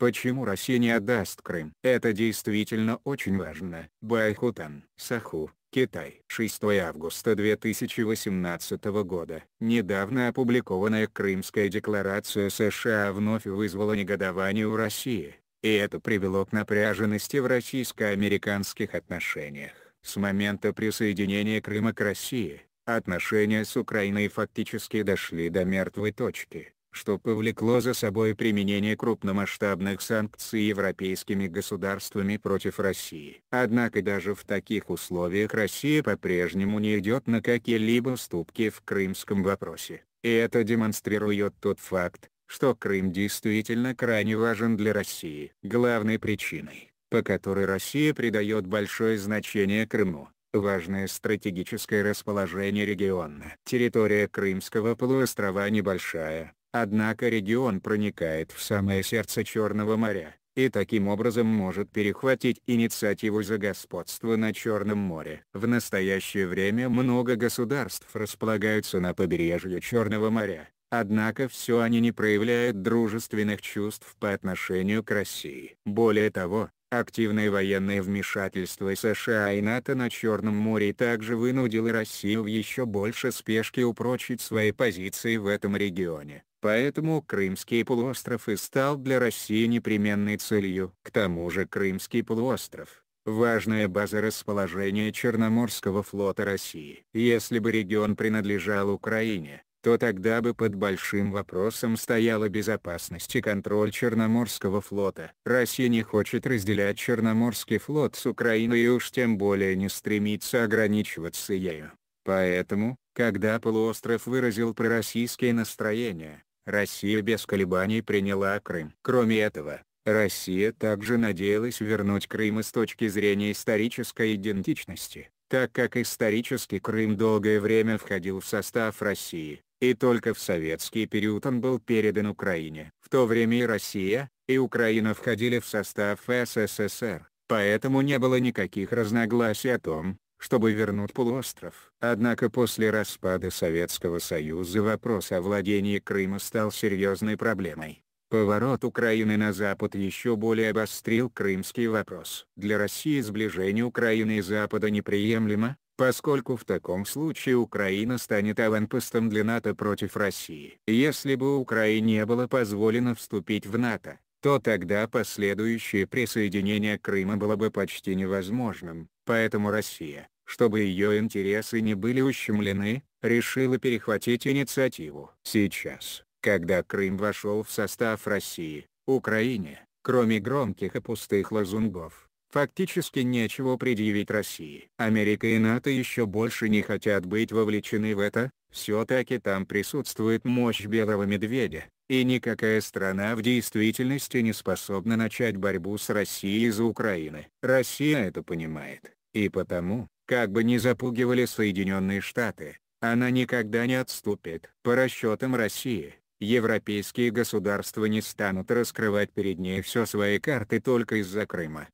Почему Россия не отдаст Крым? Это действительно очень важно. Байхутан, Саху, Китай. 6 августа 2018 года. Недавно опубликованная Крымская декларация США вновь вызвала негодование у России. И это привело к напряженности в российско-американских отношениях. С момента присоединения Крыма к России, отношения с Украиной фактически дошли до мертвой точки что повлекло за собой применение крупномасштабных санкций европейскими государствами против России. Однако даже в таких условиях Россия по-прежнему не идет на какие-либо уступки в крымском вопросе, и это демонстрирует тот факт, что Крым действительно крайне важен для России. Главной причиной, по которой Россия придает большое значение Крыму, важное стратегическое расположение региона. Территория Крымского полуострова небольшая, Однако регион проникает в самое сердце Черного моря, и таким образом может перехватить инициативу за господство на Черном море. В настоящее время много государств располагаются на побережье Черного моря, однако все они не проявляют дружественных чувств по отношению к России. Более того, Активное военное вмешательство США и НАТО на Черном море также вынудило Россию в еще больше спешке упрочить свои позиции в этом регионе. Поэтому Крымский полуостров и стал для России непременной целью. К тому же Крымский полуостров – важная база расположения Черноморского флота России. Если бы регион принадлежал Украине, то тогда бы под большим вопросом стояла безопасность и контроль Черноморского флота. Россия не хочет разделять Черноморский флот с Украиной и уж тем более не стремится ограничиваться ею. Поэтому, когда полуостров выразил пророссийские настроения, Россия без колебаний приняла Крым. Кроме этого, Россия также надеялась вернуть Крым с точки зрения исторической идентичности, так как исторически Крым долгое время входил в состав России, и только в советский период он был передан Украине. В то время и Россия, и Украина входили в состав СССР, поэтому не было никаких разногласий о том, чтобы вернуть полуостров. Однако после распада Советского Союза вопрос о владении Крыма стал серьезной проблемой. Поворот Украины на запад еще более обострил крымский вопрос. Для России сближение Украины и Запада неприемлемо, поскольку в таком случае Украина станет аванпостом для НАТО против России. Если бы Украине было позволено вступить в НАТО, то тогда последующее присоединение Крыма было бы почти невозможным, Поэтому Россия, чтобы ее интересы не были ущемлены, решила перехватить инициативу. Сейчас, когда Крым вошел в состав России, Украине, кроме громких и пустых лазунгов, фактически нечего предъявить России. Америка и НАТО еще больше не хотят быть вовлечены в это, все-таки там присутствует мощь белого медведя, и никакая страна в действительности не способна начать борьбу с Россией из Украины. Россия это понимает. И потому, как бы ни запугивали Соединенные Штаты, она никогда не отступит. По расчетам России, европейские государства не станут раскрывать перед ней все свои карты только из-за Крыма.